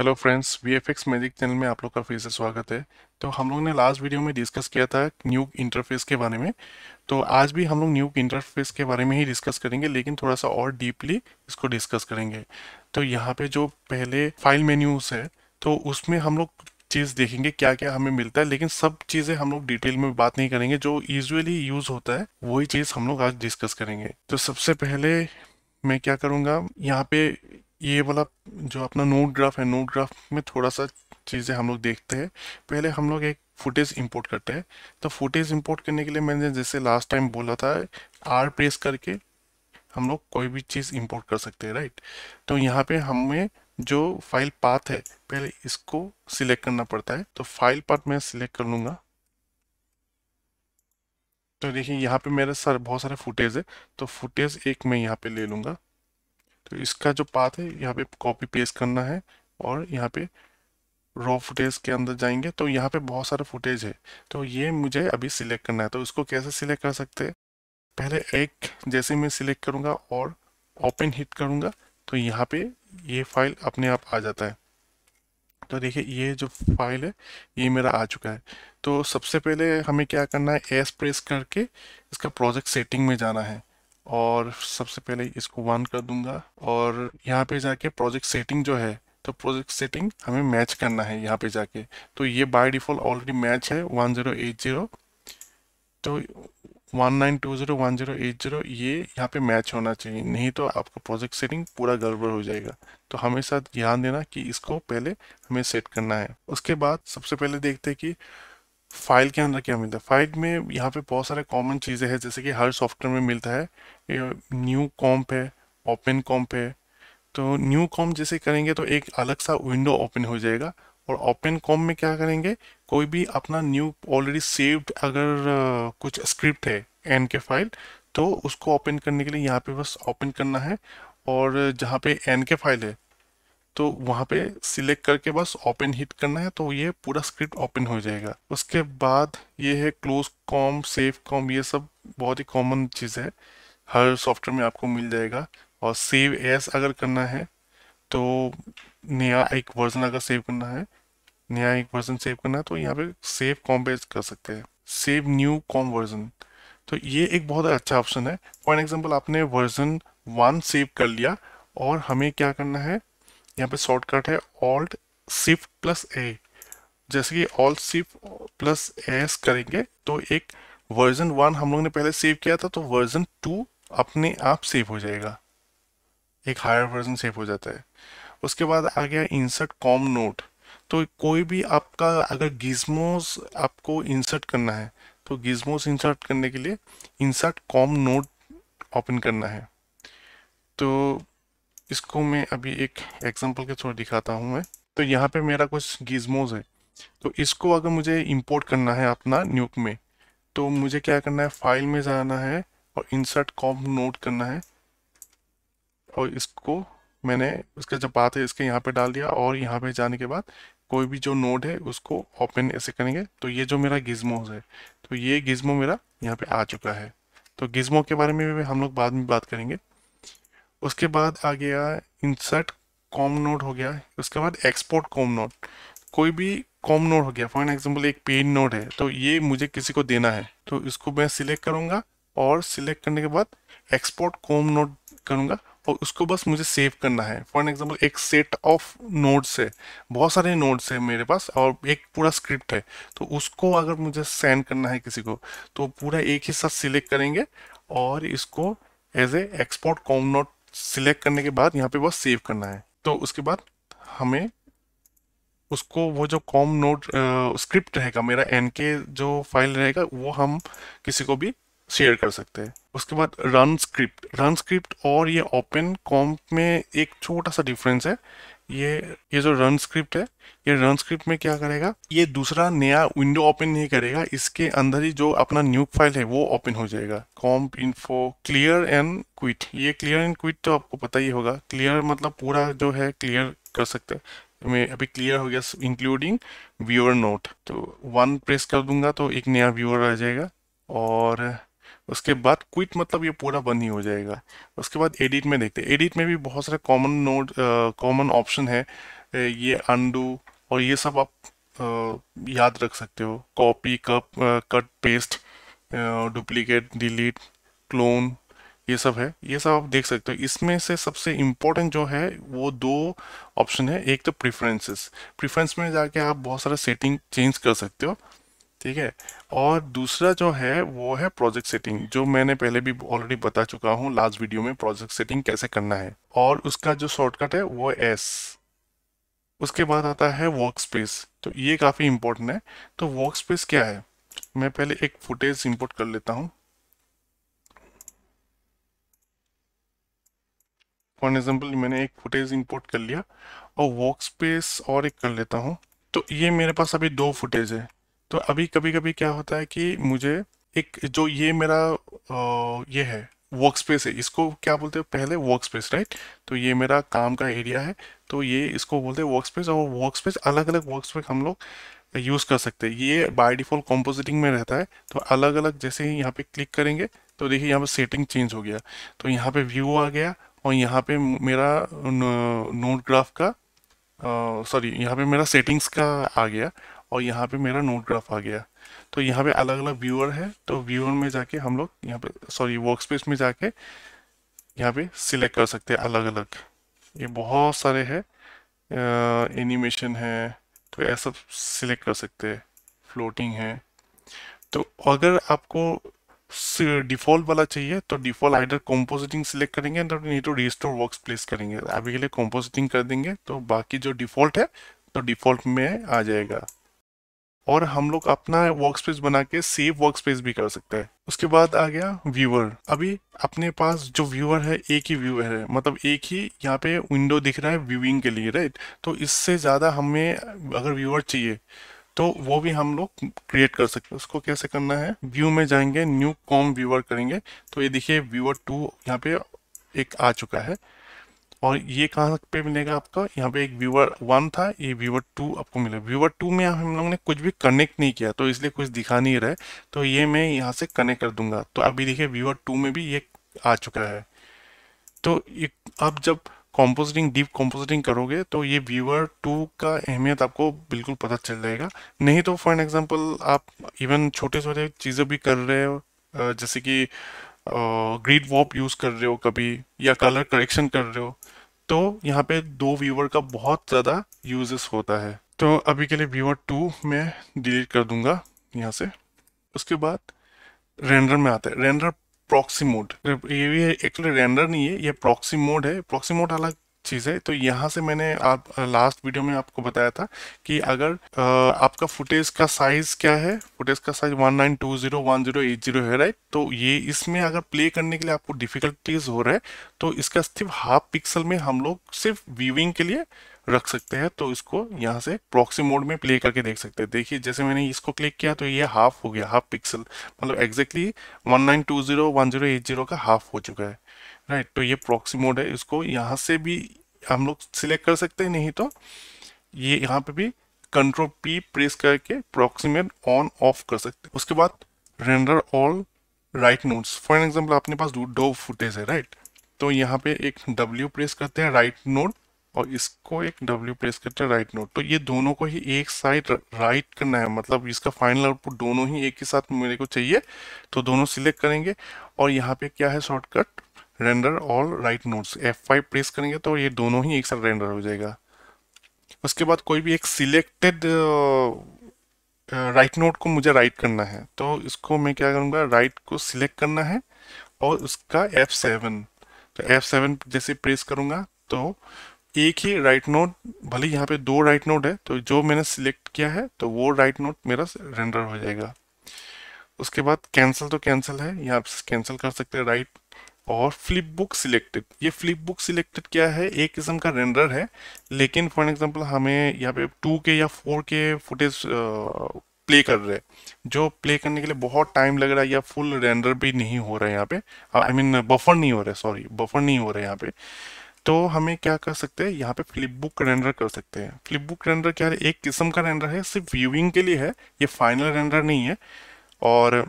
Hello friends V F X magic channel में आप लोग का फिर से स्वागत है तो हम लोग ने लास्ट वीडियो में डिस्कस किया था न्यू इंटरफेस के बारे में तो आज भी हम लोग न्यू इंटरफेस के बारे में ही डिस्कस करेंगे लेकिन थोड़ा सा और डीपली इसको डिस्कस करेंगे तो यहाँ पे जो पहले फाइल मेन्यूज है तो उसमें हम लोग चीज़ देखेंगे क्या क्या हमें मिलता है लेकिन सब चीज़ें हम लोग डिटेल में बात नहीं करेंगे जो यूजली यूज़ होता है वही चीज़ हम लोग आज डिस्कस करेंगे तो सबसे पहले मैं क्या करूँगा यहाँ पे ये वाला जो अपना नोट ग्राफ है नोट ग्राफ में थोड़ा सा चीज़ें हम लोग देखते हैं पहले हम लोग एक फुटेज इंपोर्ट करते हैं तो फुटेज इंपोर्ट करने के लिए मैंने जैसे लास्ट टाइम बोला था आर प्रेस करके हम लोग कोई भी चीज़ इंपोर्ट कर सकते हैं राइट तो यहाँ पे हमें जो फाइल पाथ है पहले इसको सिलेक्ट करना पड़ता है तो फाइल पाथ मैं सिलेक्ट कर लूँगा तो देखिए यहाँ पे मेरे सर बहुत सारे फुटेज है तो फुटेज एक मैं यहाँ पे ले लूँगा तो इसका जो पाथ है यहाँ पे कॉपी पेस्ट करना है और यहाँ पे रॉ फुटेज के अंदर जाएंगे तो यहाँ पे बहुत सारा फुटेज है तो ये मुझे अभी सिलेक्ट करना है तो इसको कैसे सिलेक्ट कर सकते हैं पहले एक जैसे मैं सिलेक्ट करूँगा और ओपन हिट करूँगा तो यहाँ पे ये फाइल अपने आप आ जाता है तो देखिए ये जो फाइल है ये मेरा आ चुका है तो सबसे पहले हमें क्या करना है एस प्रेस करके इसका प्रोजेक्ट सेटिंग में जाना है और सबसे पहले इसको वन कर दूंगा और यहाँ पे जाके प्रोजेक्ट सेटिंग जो है तो प्रोजेक्ट सेटिंग हमें मैच करना है यहाँ पे जाके तो ये बाय डिफ़ॉल्ट ऑलरेडी मैच है 1080 तो जीरो ये यहाँ पे मैच होना चाहिए नहीं तो आपका प्रोजेक्ट सेटिंग पूरा गड़बड़ हो जाएगा तो हमेशा ध्यान देना कि इसको पहले हमें सेट करना है उसके बाद सबसे पहले देखते हैं कि फाइल के अंदर क्या मिलता है फाइल में यहाँ पे बहुत सारे कॉमन चीज़ें हैं जैसे कि हर सॉफ्टवेयर में मिलता है न्यू कॉम्प है ओपन कॉम्प है तो न्यू कॉम्प जैसे करेंगे तो एक अलग सा विंडो ओपन हो जाएगा और ओपन कॉम में क्या करेंगे कोई भी अपना न्यू ऑलरेडी सेव्ड अगर कुछ स्क्रिप्ट है एन के फाइल तो उसको ओपन करने के लिए यहाँ पे बस ओपन करना है और जहाँ पे एन के फाइल है तो वहाँ पे सिलेक्ट करके बस ओपन हिट करना है तो ये पूरा स्क्रिप्ट ओपन हो जाएगा उसके बाद ये है क्लोज कॉम सेफ कॉम ये सब बहुत ही कॉमन चीज़ है हर सॉफ्टवेयर में आपको मिल जाएगा और सेव एस अगर करना है तो नया हाँ। एक वर्जन अगर सेव करना है नया एक वर्जन सेव करना है तो यहाँ पे सेव कॉम पे कर सकते हैं सेव न्यू कॉम वर्जन तो ये एक बहुत अच्छा ऑप्शन है फॉर एग्जाम्पल आपने वर्जन वन सेव कर लिया और हमें क्या करना है यहाँ पे शॉर्टकट है ऑल्ट शिफ्ट प्लस ए जैसे कि ऑल्ट शिफ्ट प्लस एस करेंगे तो एक वर्जन वन हम लोग ने पहले सेव किया था तो वर्जन टू अपने आप सेव हो जाएगा एक हायर वर्जन सेव हो जाता है उसके बाद आ गया इंसर्ट कॉम नोट तो कोई भी आपका अगर गिजमोस आपको इंसर्ट करना है तो गिजमोस इंसर्ट करने के लिए इंसर्ट कॉम नोट ओपन करना है तो इसको मैं अभी एक एग्जांपल के थ्रू दिखाता हूँ मैं तो यहाँ पे मेरा कुछ गिजमोज है तो इसको अगर मुझे इंपोर्ट करना है अपना न्यूक में तो मुझे क्या करना है फाइल में जाना है और इंसर्ट कॉम नोट करना है और इसको मैंने उसके जब बात है इसके यहाँ पे डाल दिया और यहाँ पे जाने के बाद कोई भी जो नोड है उसको ओपन ऐसे करेंगे तो ये जो मेरा गिज्मोज है तो ये गिज्मो मेरा यहाँ पे आ चुका है तो गिज्मो के बारे में भी हम लोग बाद में बात करेंगे उसके बाद आ गया इंसर्ट कॉम नोट हो गया उसके बाद एक्सपोर्ट कॉम नोट कोई भी कॉम नोट हो गया फॉर एग्जाम्पल एक पेज नोट है तो ये मुझे किसी को देना है तो इसको मैं सिलेक्ट करूँगा और सिलेक्ट करने के बाद एक्सपोर्ट कॉम नोट करूँगा और उसको बस मुझे सेव करना है फॉर एग्जाम्पल एक सेट ऑफ नोट्स है बहुत सारे नोट्स है मेरे पास और एक पूरा स्क्रिप्ट है तो उसको अगर मुझे सेंड करना है किसी को तो पूरा एक ही साथ सिलेक्ट करेंगे और इसको as a export comp node select करने के बाद यहाँ पे वह सेव करना है तो उसके बाद हमें उसको वो जो कॉम नोट स्क्रिप्ट रहेगा मेरा एन के जो फाइल रहेगा वो हम किसी को भी शेयर कर सकते हैं उसके बाद रन स्क्रिप्ट रन स्क्रिप्ट और ये ओपन कॉम्प में एक छोटा सा डिफरेंस है ये ये जो रन स्क्रिप्ट है ये रन स्क्रिप्ट में क्या करेगा ये दूसरा नया विंडो ओपन नहीं करेगा इसके अंदर ही जो अपना न्यू फाइल है वो ओपन हो जाएगा comp info clear and quit ये क्लियर एंड क्विट तो आपको पता ही होगा क्लियर मतलब पूरा जो है क्लियर कर सकते हैं मैं अभी क्लियर हो गया इंक्लूडिंग व्यूअर नोट तो वन प्रेस कर दूंगा तो एक नया व्यूअर आ जाएगा और उसके बाद क्विट मतलब ये पूरा बंद ही हो जाएगा उसके बाद एडिट में देखते हैं एडिट में भी बहुत सारे कॉमन नोड कॉमन ऑप्शन है ये अंडू और ये सब आप uh, याद रख सकते हो copy cup cut paste duplicate delete clone ये सब है ये सब आप देख सकते हो इसमें से सबसे इम्पोर्टेंट जो है वो दो ऑप्शन है एक तो प्रिफ्रेंसेस प्रिफ्रेंस में जाके आप बहुत सारा सेटिंग चेंज कर सकते हो ठीक है और दूसरा जो है वो है प्रोजेक्ट सेटिंग जो मैंने पहले भी ऑलरेडी बता चुका हूँ लास्ट वीडियो में प्रोजेक्ट सेटिंग कैसे करना है और उसका जो शॉर्टकट है वो एस उसके बाद आता है वर्क स्पेस तो ये काफ़ी इम्पोर्टेंट है तो वर्क स्पेस क्या है मैं पहले एक फुटेज इंपोर्ट कर लेता हूँ फॉर एग्जाम्पल मैंने एक फुटेज इंपोर्ट कर लिया और वर्क स्पेस और एक कर लेता हूँ तो ये मेरे पास अभी दो फुटेज है तो अभी कभी कभी क्या होता है कि मुझे एक जो ये मेरा ये है वर्क स्पेस है इसको क्या बोलते हैं पहले वर्क स्पेस राइट तो ये मेरा काम का एरिया है तो ये इसको बोलते हैं वर्क स्पेस और वर्क स्पेस अलग अलग वर्क स्पेस हम लोग यूज़ कर सकते हैं ये बाय डिफ़ॉल्ट कॉम्पोजिटिंग में रहता है तो अलग अलग जैसे ही यहाँ पे क्लिक करेंगे तो देखिए यहाँ पे सेटिंग चेंज हो गया तो यहाँ पे व्यू आ गया और यहाँ पे मेरा नोट ग्राफ का सॉरी यहाँ पे मेरा सेटिंग्स का आ गया और यहाँ पे मेरा नोट ग्राफ आ गया तो यहाँ पे अलग अलग व्यूअर है तो व्यूअर में जाके हम लोग यहाँ पे सॉरी वर्क में जाके यहाँ पे सिलेक्ट कर सकते हैं अलग अलग ये बहुत सारे है एनिमेशन है तो ऐसा सिलेक्ट कर सकते हैं फ्लोटिंग है तो अगर आपको डिफॉल्ट वाला चाहिए तो डिफॉल्ट आइडर कॉम्पोजिटिंग सिलेक्ट करेंगे तो नहीं तो रिस्टोर वर्क प्लेस करेंगे अभी के लिए कॉम्पोजिटिंग कर देंगे तो बाकी जो डिफॉल्ट है तो डिफॉल्ट में आ जाएगा और हम लोग अपना वर्क स्पेस बना के सेव वर्क स्पेस भी कर सकते हैं उसके बाद आ गया व्यूअर अभी अपने पास जो व्यूअर है एक ही व्यूअर है मतलब एक ही यहाँ पे विंडो दिख रहा है व्यूइंग के लिए राइट तो इससे ज़्यादा हमें अगर व्यूअर चाहिए तो वो भी हम लोग क्रिएट कर सकते हैं उसको कैसे करना है व्यू में जाएंगे न्यू कॉम व्यूअर करेंगे तो ये देखिए व्यूअर टू यहाँ पे एक आ चुका है और ये कहाँ पे मिलेगा आपका यहाँ पे एक व्यूअर वन था ये व्यूअर टू आपको मिलेगा व्यूअर टू में हम लोगों ने कुछ भी कनेक्ट नहीं किया तो इसलिए कुछ दिखा नहीं रहा है तो ये मैं यहाँ से कनेक्ट कर दूंगा तो अभी देखिए व्यूअर टू में भी ये आ चुका है तो अब आप जब कॉम्पोजिटिंग डीप कॉम्पोजिटिंग करोगे तो ये व्यूअर टू का अहमियत आपको बिल्कुल पता चल जाएगा नहीं तो फॉर एग्जाम्पल आप इवन छोटे छोटे चीज़ें भी कर रहे हो जैसे कि ग्रीड वॉप यूज कर रहे हो कभी या कलर करेक्शन कर रहे हो तो यहाँ पे दो व्यूवर का बहुत ज़्यादा यूजेस होता है तो अभी के लिए व्यूवर टू मैं डिलीट कर दूंगा यहाँ से उसके बाद रेंडर में आता है रेंडर प्रॉक्सी मोड ये भी एक्चुअली रेंडर नहीं है ये प्रॉक्सी मोड है प्रॉक्सी मोड हालांकि चीज है तो यहाँ से मैंने आप लास्ट वीडियो में आपको बताया था कि अगर आपका फुटेज का साइज क्या है फुटेज का size one nine two zero है राइट तो ये इसमें अगर प्ले करने के लिए आपको डिफिकल्टीज हो रहा है तो इसका सिर्फ हाफ पिक्सल में हम लोग सिर्फ व्यूविंग के लिए रख सकते हैं तो इसको यहाँ से प्रॉक्सी मोड में प्ले करके देख सकते हैं देखिए जैसे मैंने इसको क्लिक किया तो ये हाफ हो गया हाफ पिक्सल मतलब एग्जैक्टली जीरो का हाफ हो चुका है राइट right, तो ये प्रॉक्सी मोड है इसको यहाँ से भी हम लोग सिलेक्ट कर सकते हैं नहीं तो ये यहाँ पे भी कंट्रोल पी प्रेस करके प्रॉक्सीमेट ऑन ऑफ कर सकते हैं उसके बाद render all write nodes for example आपने पास दो फुटेज है राइट तो यहाँ पे एक डब्ल्यू प्रेस करते हैं राइट नोट और इसको एक डब्ल्यू प्रेस करते हैं राइट नोट तो ये दोनों को ही एक साइड राइट करना है मतलब इसका फाइनल आउटपुट दोनों ही एक ही साथ मेरे को चाहिए तो दोनों सिलेक्ट करेंगे और यहाँ पे क्या है shortcut render all write nodes F5 press करेंगे तो ये दोनों ही एक साथ रेंडर हो जाएगा उसके बाद कोई भी एक सिलेक्टेड राइट नोट को मुझे राइट करना है तो इसको मैं क्या करूँगा राइट को सिलेक्ट करना है और उसका F7 तो F7 जैसे प्रेस करूँगा तो एक ही राइट नोट भले यहाँ पे दो राइट नोट है तो जो मैंने सिलेक्ट किया है तो वो राइट नोट मेरा रेंडर हो जाएगा उसके बाद कैंसिल तो कैंसिल है यहाँ आप कैंसिल कर सकते हैं राइट और फ्लिप बुक सिलेक्टेड ये फ्लिप बुक सिलेक्टेड क्या है एक किस्म का रेंडर है लेकिन फॉर एग्जांपल हमें यहाँ पे टू के या फोर के फुटेज प्ले कर रहे हैं जो प्ले करने के लिए बहुत टाइम लग रहा है या फुल रेंडर भी नहीं हो रहा है यहाँ पे आई मीन बफर नहीं हो रहा है सॉरी बफर नहीं हो रहा है यहाँ पे तो हमें क्या कर सकते हैं यहाँ पे फ्लिप बुक रेंडर कर सकते हैं फ्लिप बुक रेंडर क्या है एक किस्म का रेंडर है सिर्फ व्यूइंग के लिए है ये फाइनल रेंडर नहीं है और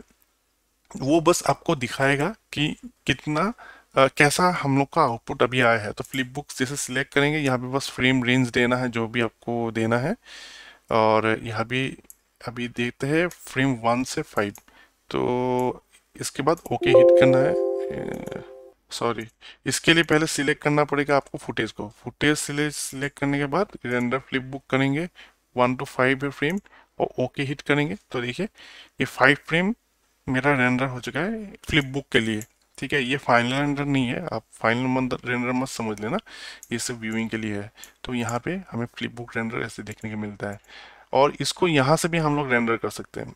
वो बस आपको दिखाएगा कि कितना Uh, कैसा हम लोग का आउटपुट अभी आया है तो फ्लिप बुक जैसे सिलेक्ट करेंगे यहाँ पे बस फ्रेम रेंज देना है जो भी आपको देना है और यहाँ भी अभी देखते हैं फ्रेम वन से फाइव तो इसके बाद ओके हिट करना है सॉरी इसके लिए पहले सिलेक्ट करना पड़ेगा आपको फुटेज को फुटेज सिलेक्ट करने के बाद रेंडर फ्लिप बुक करेंगे वन टू फाइव है फ्रेम और ओके हिट करेंगे तो देखिए ये फाइव फ्रेम मेरा रेंडर हो चुका है फ्लिप बुक के लिए ठीक है ये फाइनल रेंडर नहीं है आप फाइनल रेंडर मत समझ लेना ये सिर्फ व्यूइंग के लिए है तो यहाँ पे हमें फ्लिप बुक रेंडर ऐसे देखने को मिलता है और इसको यहाँ से भी हम लोग रेंडर कर सकते हैं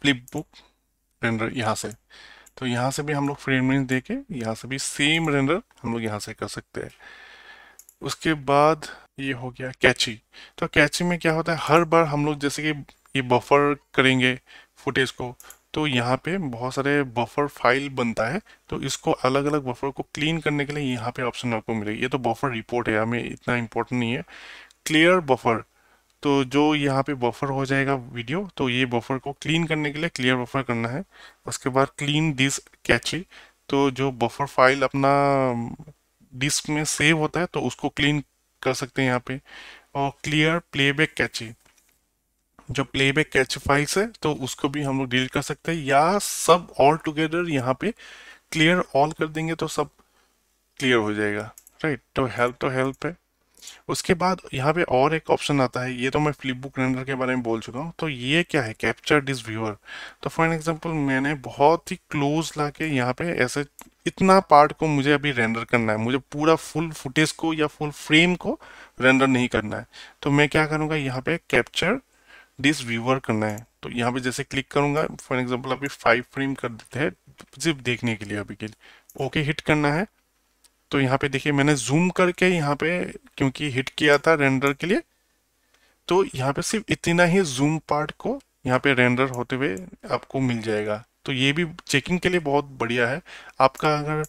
फ्लिप बुक रेंडर यहाँ से तो यहाँ से भी हम लोग फ्रेम रेंज दे के यहाँ से भी सेम रेंडर हम लोग यहाँ से कर सकते हैं उसके बाद ये हो गया कैची तो कैची में क्या होता है हर बार हम लोग जैसे कि ये बफर करेंगे फुटेज को तो यहाँ पे बहुत सारे बफर फाइल बनता है तो इसको अलग अलग बफर को क्लीन करने के लिए यहाँ पे ऑप्शन आपको मिलेगा ये तो बफर रिपोर्ट है हमें इतना इम्पोर्टेंट नहीं है क्लियर बफर तो जो यहाँ पे बफर हो जाएगा वीडियो तो ये बफर को क्लीन करने के लिए क्लियर बफर करना है उसके बाद क्लीन दिस कैची तो जो बफर फाइल अपना डिस्क um, में सेव होता है तो उसको क्लीन कर सकते हैं यहाँ पे और क्लियर प्लेबैक कैची जो प्लेबैक कैच फाइल्स है तो उसको भी हम लोग डिलीट कर सकते हैं या सब ऑल टुगेदर यहाँ पे क्लियर ऑल कर देंगे तो सब क्लियर हो जाएगा राइट तो हेल्प तो हेल्प है उसके बाद यहाँ पे और एक ऑप्शन आता है ये तो मैं फ्लिपबुक रेंडर के बारे में बोल चुका हूँ तो ये क्या है कैप्चर डिस व्यूअर तो फॉर एग्जाम्पल मैंने बहुत ही क्लोज ला के यहाँ पे ऐसे इतना पार्ट को मुझे अभी रेंडर करना है मुझे पूरा फुल फुटेज को या फुल फ्रेम को रेंडर नहीं करना है तो मैं क्या करूँगा यहाँ पे कैप्चर डिस व्यूवर करना है तो यहाँ पे जैसे क्लिक करूंगा फॉर एग्जाम्पल अभी फाइव फ्रेम कर देते हैं सिर्फ देखने के लिए अभी के लिए ओके हिट करना है तो यहाँ पे देखिए मैंने जूम करके यहाँ पे क्योंकि हिट किया था रेंडर के लिए तो यहाँ पे सिर्फ इतना ही जूम पार्ट को यहाँ पे रेंडर होते हुए आपको मिल जाएगा तो ये भी चेकिंग के लिए बहुत बढ़िया है आपका अगर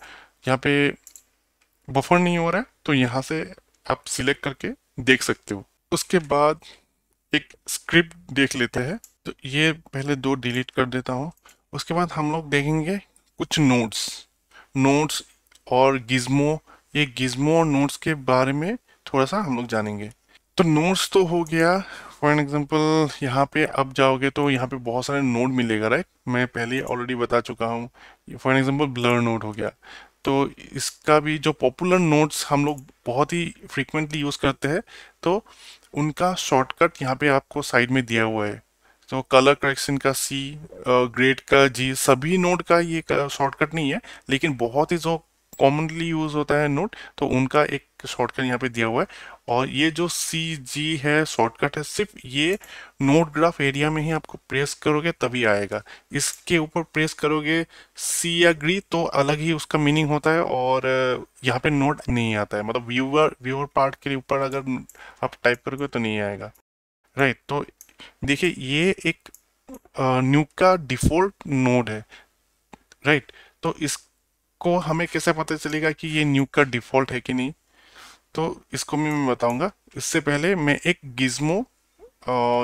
यहाँ पे बफर नहीं हो रहा है तो यहाँ से आप सिलेक्ट करके देख सकते हो उसके बाद एक स्क्रिप्ट देख लेते हैं तो ये पहले दो डिलीट कर देता हूँ उसके बाद हम लोग देखेंगे कुछ नोट्स नोट्स और गिज्मो ये गिज्मो और नोट्स के बारे में थोड़ा सा हम लोग जानेंगे तो नोट्स तो हो गया फॉर एग्जाम्पल यहाँ पे अब जाओगे तो यहाँ पे बहुत सारे नोट मिलेगा राइट मैं पहले ऑलरेडी बता चुका हूँ फॉर एग्जाम्पल ब्लर नोट हो गया तो इसका भी जो पॉपुलर नोट्स हम लोग बहुत ही फ्रिक्वेंटली यूज़ करते हैं तो उनका शॉर्टकट यहाँ पे आपको साइड में दिया हुआ है तो कलर करेक्शन का सी ग्रेड का जी सभी नोड का ये शॉर्टकट नहीं है लेकिन बहुत ही जो कॉमनली यूज होता है नोट तो उनका एक शॉर्टकट यहाँ पे दिया हुआ है और ये जो सी जी है शॉर्टकट है सिर्फ ये नोट ग्राफ एरिया में ही आपको प्रेस करोगे तभी आएगा इसके ऊपर प्रेस करोगे सी या ग्री तो अलग ही उसका मीनिंग होता है और यहाँ पे नोट नहीं आता है मतलब व्यूअर व्यूअर पार्ट के ऊपर अगर आप टाइप करोगे तो नहीं आएगा राइट तो देखिए ये एक न्यू का डिफॉल्ट नोड है राइट तो इस को हमें कैसे पता चलेगा कि ये न्यू का डिफॉल्ट है कि नहीं तो इसको भी मैं बताऊंगा इससे पहले मैं एक गिज्मो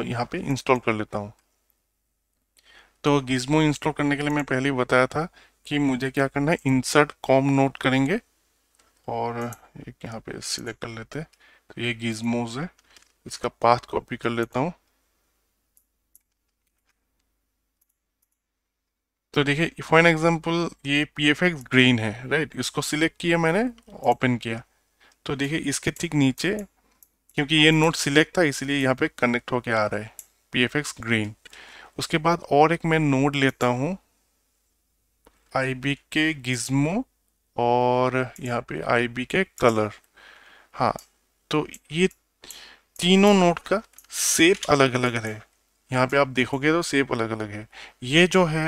यहाँ पे इंस्टॉल कर लेता हूँ तो गिज्मो इंस्टॉल करने के लिए मैं पहले ही बताया था कि मुझे क्या करना है इंसर्ट कॉम नोट करेंगे और एक यहाँ पे सिलेक्ट कर लेते हैं तो ये गिज्मोज है इसका पाथ कॉपी कर लेता हूँ तो देखिए फॉर एन एग्जाम्पल ये पी एफ एक्स ग्रीन है राइट इसको सिलेक्ट किया मैंने ओपन किया तो देखिए इसके ठीक नीचे क्योंकि ये नोट सिलेक्ट था इसलिए यहाँ पे कनेक्ट होके आ रहा है पी एफ एक्स ग्रीन उसके बाद और एक मैं नोट लेता हूँ आई बी के गिज्मो और यहाँ पे आई बी के कलर हाँ तो ये तीनों नोट का सेप अलग अलग है यहाँ पे आप देखोगे तो सेप अलग अलग है ये जो है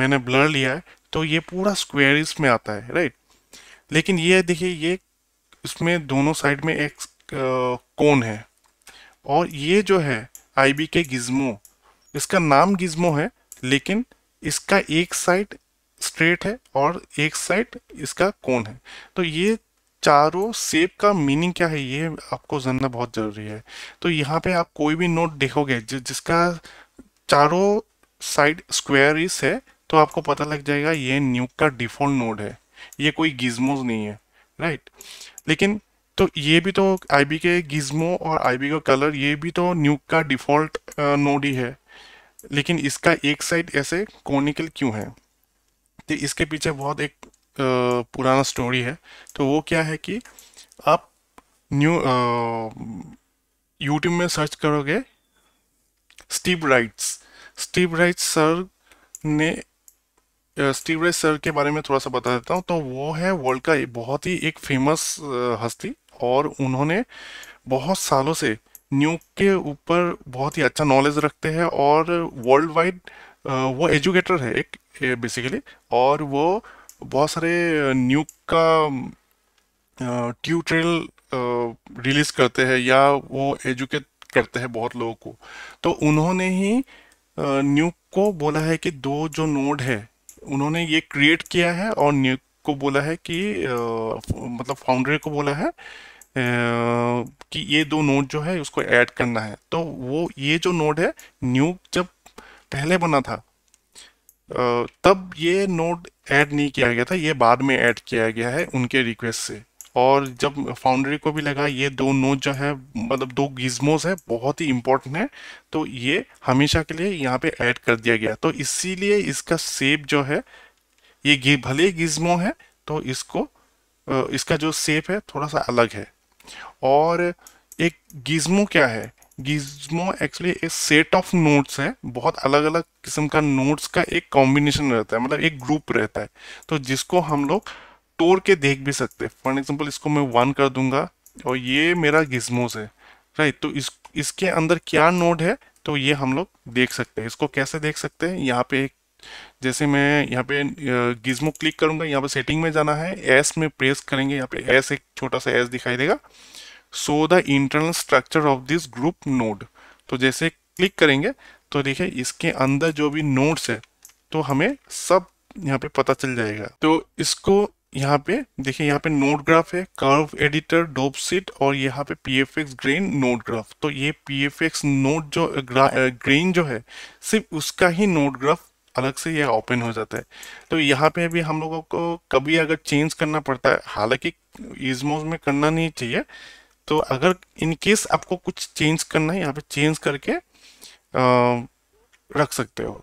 मैंने ब्लर लिया है तो ये पूरा स्क्वेयर इसमें आता है राइट लेकिन ये देखिए ये इसमें दोनों साइड में एक कोन है और ये जो है आई के गिज्मो इसका नाम गिज्मो है लेकिन इसका एक साइड स्ट्रेट है और एक साइड इसका कोन है तो ये चारों सेप का मीनिंग क्या है ये आपको जानना बहुत जरूरी है तो यहाँ पे आप कोई भी नोट देखोगे जि जिसका चारों साइड स्क्वायर इस है तो आपको पता लग जाएगा ये न्यूक का डिफॉल्ट नोड है ये कोई गिज्मोज नहीं है राइट लेकिन तो ये भी तो आईबी के गिज्मो और आईबी का कलर ये भी तो न्यूक का डिफॉल्ट नोड ही है लेकिन इसका एक साइड ऐसे कॉनिकल क्यों है तो इसके पीछे बहुत एक पुराना स्टोरी है तो वो क्या है कि आप न्यू यूट्यूब में सर्च करोगे Steve Wrights Steve Wrights sir ने स्टीव राइट सर के बारे में थोड़ा सा बता देता हूँ तो वो है वर्ल्ड का बहुत ही एक फेमस हस्ती और उन्होंने बहुत सालों से न्यू के ऊपर बहुत ही अच्छा नॉलेज रखते हैं और वर्ल्ड वाइड वो एजुकेटर है एक बेसिकली और वो बहुत सारे न्यूक का ट्यूटोरियल रिलीज करते हैं या वो एजुकेट करते हैं बहुत लोगों को तो उन्होंने ही न्यूक को बोला है कि दो जो नोड है उन्होंने ये क्रिएट किया है और न्यूक को बोला है कि मतलब फाउंडर को बोला है कि ये दो नोड जो है उसको ऐड करना है तो वो ये जो नोड है न्यूक जब पहले बना था तब ये नोड ऐड नहीं किया गया था ये बाद में ऐड किया गया है उनके रिक्वेस्ट से और जब फाउंड्री को भी लगा ये दो नोट जो है मतलब दो गिज्मोज है बहुत ही इम्पोर्टेंट है तो ये हमेशा के लिए यहाँ पे ऐड कर दिया गया तो इसीलिए इसका सेप जो है ये भले गिज्मो है तो इसको इसका जो सेप है थोड़ा सा अलग है और एक गिज्मो क्या है गिज्मो एक्चुअली एक सेट ऑफ नोट्स है बहुत अलग अलग किस्म का नोट्स का एक कॉम्बिनेशन रहता है मतलब एक ग्रुप रहता है तो जिसको हम लोग तोड़ के देख भी सकते हैं फॉर एग्जाम्पल इसको मैं वन कर दूंगा और ये मेरा गिज्मोज है राइट तो इस इसके अंदर क्या नोड है तो ये हम लोग देख सकते हैं इसको कैसे देख सकते हैं यहाँ पे एक जैसे मैं यहाँ पे गिज्मो क्लिक करूंगा यहाँ पे सेटिंग में जाना है एस में प्रेस करेंगे यहाँ पे एस एक छोटा सा एस दिखाई देगा so the internal structure of this group node तो जैसे क्लिक करेंगे तो देखिए इसके अंदर जो भी नोड्स है तो हमें सब यहाँ पे पता चल जाएगा तो इसको यहाँ पे देखिए यहाँ पे नोड ग्राफ है कर्व एडिटर डोप सीट और यहाँ पे P F X grain node graph तो ये पी एफ एक्स नोट जो ग्रेन जो है सिर्फ उसका ही नोड ग्राफ अलग से यह ओपन हो जाता है तो यहाँ पे भी हम लोगों को कभी अगर चेंज करना पड़ता है हालांकि इजमोज में करना नहीं चाहिए तो अगर इन केस आपको कुछ चेंज करना है यहाँ पे चेंज करके आ, रख सकते हो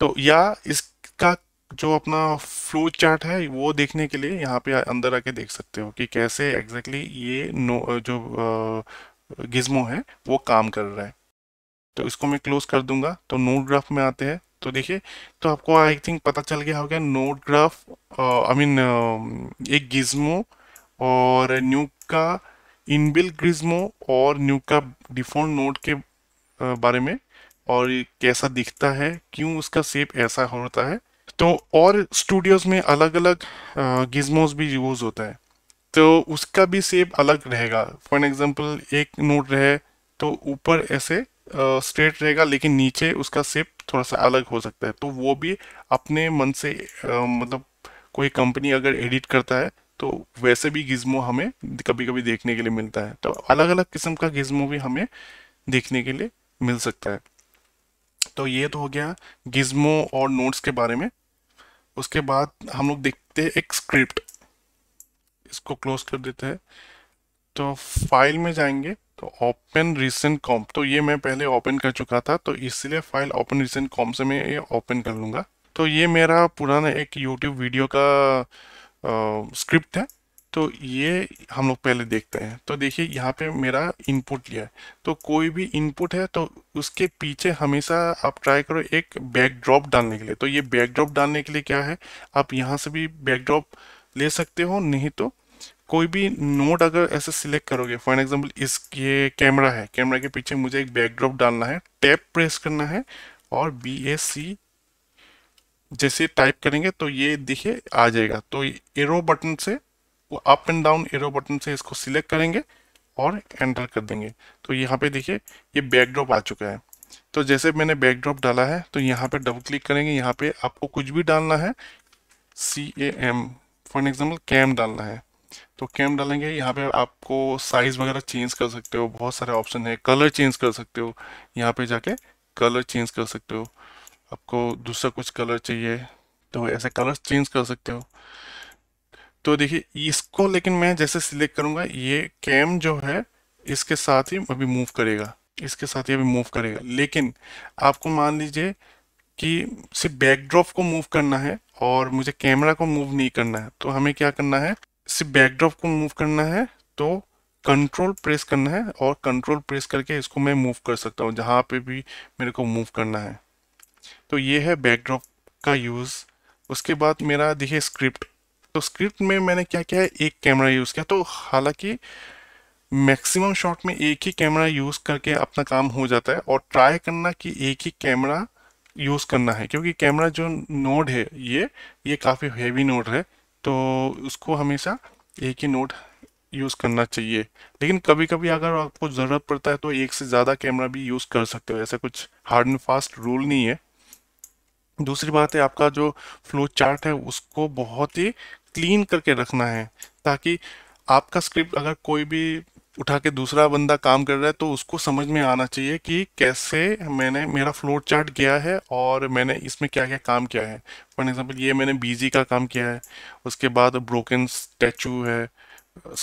तो या इसका जो अपना फ्लो चार्ट है वो देखने के लिए यहाँ पे अंदर आके देख सकते हो कि कैसे एग्जैक्टली exactly ये नो जो गिज्मो है वो काम कर रहा है तो इसको मैं क्लोज कर दूंगा तो नोट ग्राफ में आते हैं तो देखिए तो आपको आई थिंक पता चल गया होगा नोट ग्राफ आई मीन एक गिज्मो और न्यू का इनबिल ग्रिज्मो और न्यू का डिफॉल्ट नोड के बारे में और कैसा दिखता है क्यों उसका सेप ऐसा होता है तो और स्टूडियोज में अलग अलग गिज्मोज भी यूज होता है तो उसका भी सेप अलग रहेगा फॉर एग्जाम्पल एक नोट रहे तो ऊपर ऐसे स्ट्रेट रहेगा लेकिन नीचे उसका सेप थोड़ा सा अलग हो सकता है तो वो भी अपने मन से आ, मतलब कोई कंपनी अगर एडिट करता है तो वैसे भी गिज्मो हमें कभी कभी देखने के लिए मिलता है तो अलग अलग किस्म का गिज्मो भी हमें देखने के लिए मिल सकता है तो ये तो हो गया गिज्मो और नोट्स के बारे में उसके बाद हम लोग देखते हैं एक स्क्रिप्ट इसको क्लोज कर देते हैं तो फाइल में जाएंगे तो ओपन रिसेंट कॉम तो ये मैं पहले ओपन कर चुका था तो इसलिए फाइल ओपन रिसेंट कॉम से मैं ये ओपन कर लूँगा तो ये मेरा पुराना एक यूट्यूब वीडियो का स्क्रिप्ट है तो ये हम लोग पहले देखते हैं तो देखिए यहाँ पे मेरा इनपुट लिया है तो कोई भी इनपुट है तो उसके पीछे हमेशा आप ट्राई करो एक बैकड्रॉप डालने के लिए तो ये बैकड्रॉप डालने के लिए क्या है आप यहाँ से भी बैकड्रॉप ले सकते हो नहीं तो कोई भी नोड अगर ऐसे सिलेक्ट करोगे फॉर एग्जाम्पल इस ये कैमरा है कैमरा के पीछे मुझे एक बैकड्रॉप डालना है टैप प्रेस करना है और बी एस सी जैसे टाइप करेंगे तो ये देखिए आ जाएगा तो एरो बटन से वो up and down arrow button से इसको सिलेक्ट करेंगे और एंटर कर देंगे तो यहाँ पे देखिए ये बैकड्रॉप आ चुका है तो जैसे मैंने बैकड्रॉप डाला है तो यहाँ पे डबल क्लिक करेंगे यहाँ पे आपको कुछ भी डालना है C A M for example cam डालना है तो कैम डालेंगे यहाँ पे आपको साइज वगैरह चेंज कर सकते हो बहुत सारे ऑप्शन है कलर चेंज कर सकते हो यहाँ पे जाके कलर चेंज कर सकते हो आपको दूसरा कुछ कलर चाहिए तो ऐसे कलर चेंज कर सकते हो तो देखिए इसको लेकिन मैं जैसे सिलेक्ट करूंगा ये कैम जो है इसके साथ ही अभी मूव करेगा इसके साथ ही अभी मूव करेगा लेकिन आपको मान लीजिए कि सिर्फ बैकड्रॉप को मूव करना है और मुझे कैमरा को मूव नहीं करना है तो हमें क्या करना है सिर्फ बैकड्रॉप को मूव करना है तो कंट्रोल प्रेस करना है और कंट्रोल प्रेस करके इसको मैं मूव कर सकता हूँ जहाँ पे भी मेरे को मूव करना है तो ये है बैकड्रॉप का यूज़ उसके बाद मेरा देखिए स्क्रिप्ट तो स्क्रिप्ट में मैंने क्या किया है एक कैमरा यूज़ किया तो हालांकि मैक्सिमम शॉट में एक ही कैमरा यूज़ करके अपना काम हो जाता है और ट्राई करना कि एक ही कैमरा यूज़ करना है क्योंकि कैमरा जो नोड है ये ये काफ़ी हैवी नोड है तो उसको हमेशा एक ही नोड यूज़ करना चाहिए लेकिन कभी कभी अगर आपको ज़रूरत पड़ता है तो एक से ज़्यादा कैमरा भी यूज़ कर सकते हो ऐसा कुछ हार्ड एंड फास्ट रूल नहीं है दूसरी बात है आपका जो फ्लो चार्ट है उसको बहुत ही क्लीन करके रखना है ताकि आपका स्क्रिप्ट अगर कोई भी उठा के दूसरा बंदा काम कर रहा है तो उसको समझ में आना चाहिए कि कैसे मैंने मेरा फ्लोर चार्ट किया है और मैंने इसमें क्या क्या काम किया है फॉर एग्जाम्पल ये मैंने बीजी का काम किया है उसके बाद ब्रोकन स्टैचू है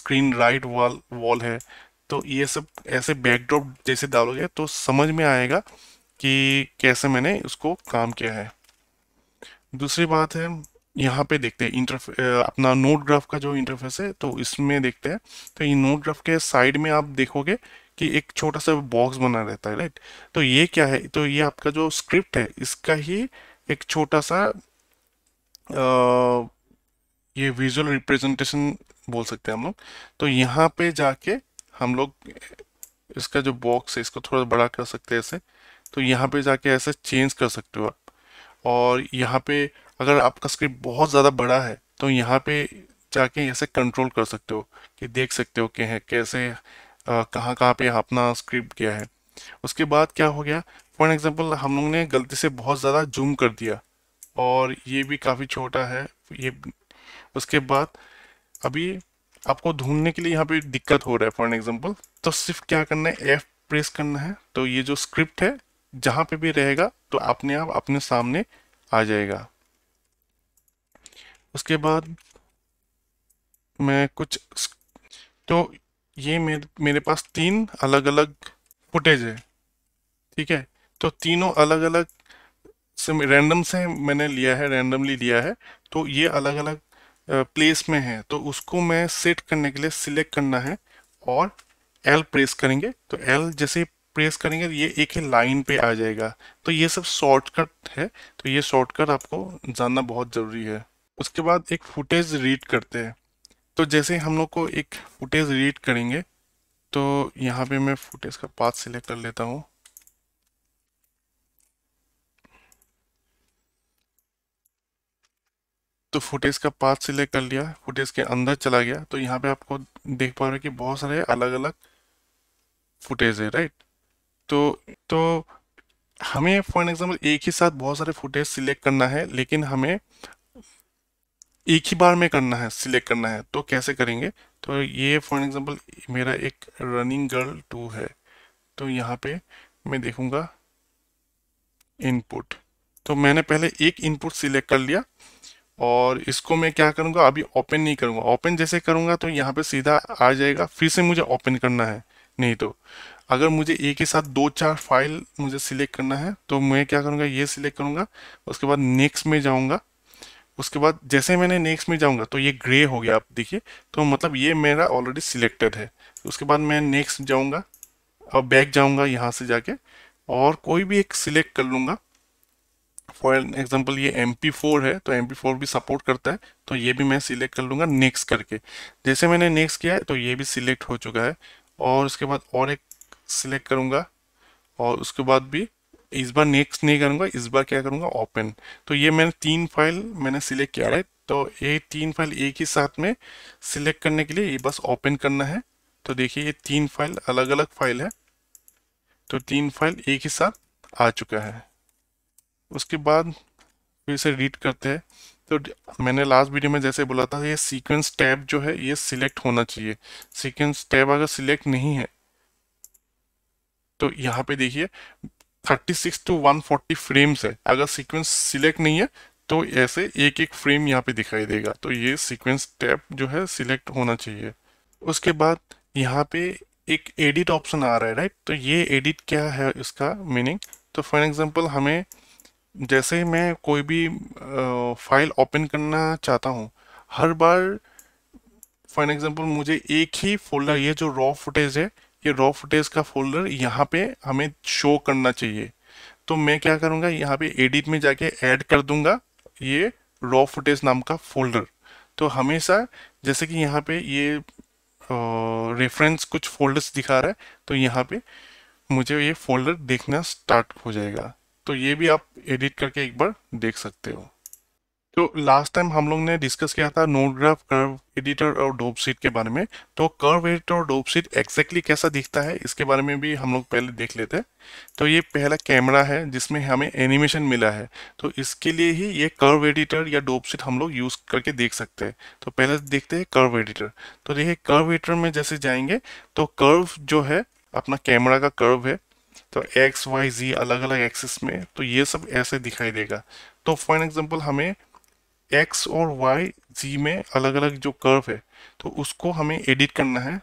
स्क्रीन राइट वॉल वॉल है तो ये सब ऐसे बैकड्रॉप जैसे डालोगे तो समझ में आएगा कि कैसे मैंने उसको काम किया है दूसरी बात है यहाँ पे देखते हैं इंटरफे अपना नोट ग्राफ का जो इंटरफेस है तो इसमें देखते हैं तो ये नोट ग्राफ के साइड में आप देखोगे कि एक छोटा सा बॉक्स बना रहता है राइट तो ये क्या है तो ये आपका जो स्क्रिप्ट है इसका ही एक छोटा सा आ, ये विजुअल रिप्रेजेंटेशन बोल सकते हैं हम लोग तो यहाँ पे जाके हम लोग इसका जो बॉक्स है इसको थोड़ा बड़ा कर सकते हैं ऐसे तो यहाँ पे जाके ऐसे चेंज कर सकते हो आप और यहाँ पे अगर आपका स्क्रिप्ट बहुत ज़्यादा बड़ा है तो यहाँ पे जाके ऐसे कंट्रोल कर सकते हो कि देख सकते हो कि है कैसे कहाँ कहाँ पे अपना स्क्रिप्ट गया है उसके बाद क्या हो गया फॉर एग्जाम्पल हम लोग ने गलती से बहुत ज़्यादा जूम कर दिया और ये भी काफ़ी छोटा है ये उसके बाद अभी आपको ढूंढने के लिए यहाँ पे दिक्कत हो रहा है फॉर एग्जाम्पल तो सिर्फ क्या करना है एफ प्रेस करना है तो ये जो स्क्रिप्ट है जहां पे भी रहेगा तो हाँ। अपने आप अपने सामने आ जाएगा उसके बाद मैं कुछ तो ये मेरे मेरे पास तीन अलग अलग फुटेज है ठीक है तो तीनों अलग अलग से रैंडम से मैंने लिया है रैंडमली लिया है तो ये अलग अलग प्लेस में है तो उसको मैं सेट करने के लिए सिलेक्ट करना है और एल प्रेस करेंगे तो एल जैसे प्रेस करेंगे तो ये एक ही लाइन पे आ जाएगा तो ये सब शॉर्टकट है तो ये शॉर्टकट आपको जानना बहुत ज़रूरी है उसके बाद एक फुटेज रीड करते हैं तो जैसे हम लोग को एक फुटेज रीड करेंगे तो यहाँ पे मैं फुटेज का पाथ सिलेक्ट कर लेता हूँ तो फुटेज का पाथ सिलेक्ट कर लिया फुटेज के अंदर चला गया तो यहाँ पे आपको देख पा रहे हो कि बहुत सारे अलग अलग फुटेज है राइट तो तो हमें फॉर एग्जाम्पल एक ही साथ बहुत सारे फुटेज सिलेक्ट करना है लेकिन हमें एक ही बार में करना है सिलेक्ट करना है तो कैसे करेंगे तो ये फॉर एग्जांपल मेरा एक रनिंग गर्ल टू है तो यहाँ पे मैं देखूंगा इनपुट तो मैंने पहले एक इनपुट सिलेक्ट कर लिया और इसको मैं क्या करूँगा अभी ओपन नहीं करूंगा ओपन जैसे करूंगा तो यहाँ पे सीधा आ जाएगा फिर से मुझे ओपन करना है नहीं तो अगर मुझे एक ही साथ दो चार फाइल मुझे सिलेक्ट करना है तो मैं क्या करूँगा ये सिलेक्ट करूँगा उसके बाद नेक्स्ट में जाऊँगा उसके बाद जैसे मैंने नेक्स्ट में जाऊँगा तो ये ग्रे हो गया आप देखिए तो मतलब ये मेरा ऑलरेडी सिलेक्टेड है उसके बाद मैं नेक्स्ट जाऊँगा और बैक जाऊँगा यहाँ से जाके और कोई भी एक सिलेक्ट कर लूँगा फॉर एग्जाम्पल ये एम है तो एम भी सपोर्ट करता है तो ये भी मैं सिलेक्ट कर लूँगा नेक्स्ट करके जैसे मैंने नेक्स्ट किया है तो ये भी सिलेक्ट हो चुका है और उसके बाद और एक सिलेक्ट करूंगा और उसके बाद भी इस बार नेक्स्ट नहीं करूंगा इस बार क्या करूंगा ओपन तो ये मैंने तीन फाइल मैंने सिलेक्ट किया है तो ये तीन फाइल एक ही साथ में सिलेक्ट करने के लिए ये बस ओपन करना है तो देखिए ये तीन फाइल अलग अलग फाइल है तो तीन फाइल एक ही साथ आ चुका है उसके बाद फिर से रीड करते हैं तो मैंने लास्ट वीडियो में जैसे बोला था ये सीक्वेंस टैब जो है ये सिलेक्ट होना चाहिए सीक्वेंस टैब अगर सिलेक्ट नहीं है तो यहाँ पे देखिए 36 टू 140 फ्रेम्स है अगर सीक्वेंस सिलेक्ट नहीं है तो ऐसे एक एक फ्रेम यहाँ पे दिखाई देगा तो ये सीक्वेंस टैप जो है सिलेक्ट होना चाहिए उसके बाद यहाँ पे एक एडिट ऑप्शन आ रहा है राइट तो ये एडिट क्या है इसका मीनिंग तो फॉर एग्जांपल हमें जैसे मैं कोई भी फाइल ओपन करना चाहता हूँ हर बार फॉर एग्जांपल मुझे एक ही फोल्डर ये जो रॉ फुटेज है ये रॉ फुटेज का फोल्डर यहाँ पे हमें शो करना चाहिए तो मैं क्या करूँगा यहाँ पे एडिट में जाके ऐड कर दूंगा ये रॉ फुटेज नाम का फोल्डर तो हमेशा जैसे कि यहाँ पे ये रेफरेंस कुछ फोल्डर्स दिखा रहा है तो यहाँ पे मुझे ये फोल्डर देखना स्टार्ट हो जाएगा तो ये भी आप एडिट करके एक बार देख सकते हो तो लास्ट टाइम हम लोग ने डिस्कस किया था नोड कर्व एडिटर और डोप सीट के बारे में तो कर्व एडिटर और डोप सीट एक्जैक्टली कैसा दिखता है इसके बारे में भी हम लोग पहले देख लेते हैं तो ये पहला कैमरा है जिसमें हमें एनिमेशन मिला है तो इसके लिए ही ये कर्व एडिटर या डोप सीट हम लोग यूज़ करके देख सकते हैं तो पहले देखते हैं कर्व एडिटर तो देखिए कर्व एडिटर में जैसे जाएंगे तो कर्व जो है अपना कैमरा का कर्व है तो एक्स वाई जी अलग अलग एक्सिस में तो ये सब ऐसे दिखाई देगा तो फॉर एग्जाम्पल हमें एक्स और वाई जी में अलग अलग जो कर्व है तो उसको हमें एडिट करना है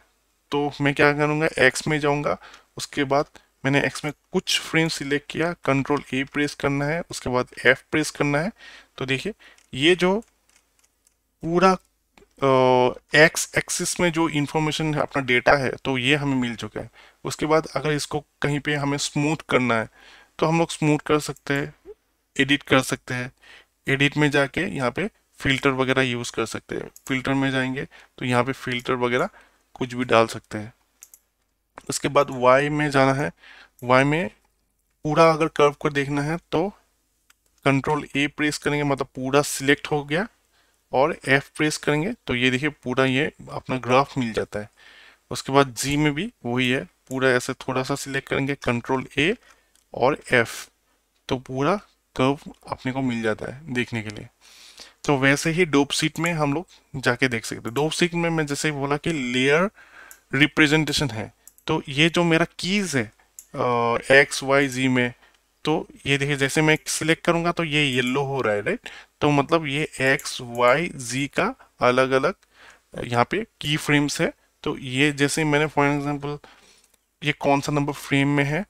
तो मैं क्या करूँगा एक्स में जाऊँगा उसके बाद मैंने एक्स में कुछ फ्रेम सिलेक्ट किया कंट्रोल ए प्रेस करना है उसके बाद एफ प्रेस करना है तो देखिए ये जो पूरा एक्स एक्सिस में जो इन्फॉर्मेशन है अपना डेटा है तो ये हमें मिल चुका है उसके बाद अगर इसको कहीं पे हमें स्मूथ करना है तो हम लोग स्मूथ कर सकते हैं एडिट कर सकते हैं एडिट में जाके यहाँ पे फिल्टर वगैरह यूज़ कर सकते हैं फिल्टर में जाएंगे तो यहाँ पे फिल्टर वगैरह कुछ भी डाल सकते हैं उसके बाद वाई में जाना है वाई में पूरा अगर कर्व को देखना है तो कंट्रोल ए प्रेस करेंगे मतलब पूरा सिलेक्ट हो गया और एफ प्रेस करेंगे तो ये देखिए पूरा ये अपना ग्राफ मिल जाता है उसके बाद जी में भी वही है पूरा ऐसे थोड़ा सा सिलेक्ट करेंगे कंट्रोल ए और एफ तो पूरा कर्व अपने को मिल जाता है देखने के लिए तो वैसे ही डोप सीट में हम लोग जाके देख सकते हैं डोप सीट में मैं जैसे बोला कि लेयर रिप्रेजेंटेशन है तो ये जो मेरा कीज है एक्स वाई जी में तो ये देखिए जैसे मैं सिलेक्ट करूंगा तो ये येलो हो रहा है राइट तो मतलब ये एक्स वाई जी का अलग अलग यहाँ पे की फ्रेम्स है तो ये जैसे मैंने फॉर एग्जाम्पल ये कौन सा नंबर फ्रेम में है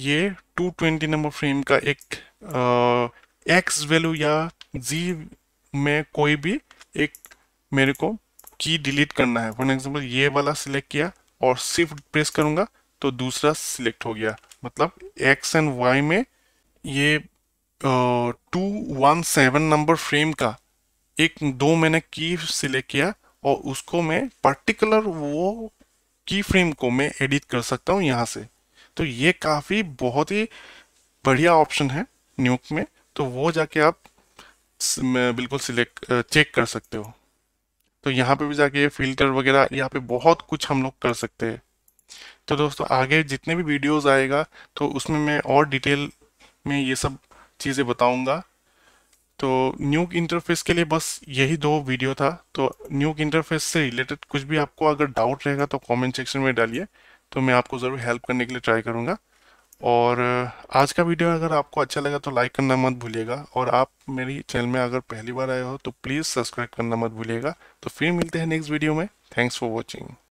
ये 220 नंबर फ्रेम का एक एक्स वैल्यू या जी में कोई भी एक मेरे को की डिलीट करना है फॉर एग्जाम्पल ये वाला सिलेक्ट किया और सिर्फ प्रेस करूंगा तो दूसरा सिलेक्ट हो गया मतलब एक्स एंड वाई में ये two one seven number frame का एक दो मैंने की सिलेक्ट किया और उसको मैं पर्टिकुलर वो की फ्रेम को मैं एडिट कर सकता हूँ यहाँ से तो ये काफ़ी बहुत ही बढ़िया ऑप्शन है न्यूक में तो वो जाके आप बिल्कुल सिलेक्ट चेक कर सकते हो तो यहाँ पे भी जाके फिल्टर वगैरह यहाँ पे बहुत कुछ हम लोग कर सकते हैं तो दोस्तों आगे जितने भी वीडियोस आएगा तो उसमें मैं और डिटेल में ये सब चीज़ें बताऊंगा तो न्यूक इंटरफेस के लिए बस यही दो वीडियो था तो न्यूक इंटरफेस से रिलेटेड कुछ भी आपको अगर डाउट रहेगा तो कमेंट सेक्शन में डालिए तो मैं आपको ज़रूर हेल्प करने के लिए ट्राई करूँगा और आज का वीडियो अगर आपको अच्छा लगा तो लाइक करना मत भूलिएगा और आप मेरी चैनल में अगर पहली बार आए हो तो प्लीज़ सब्सक्राइब करना मत भूलिएगा तो फिर मिलते हैं नेक्स्ट वीडियो में थैंक्स फॉर वॉचिंग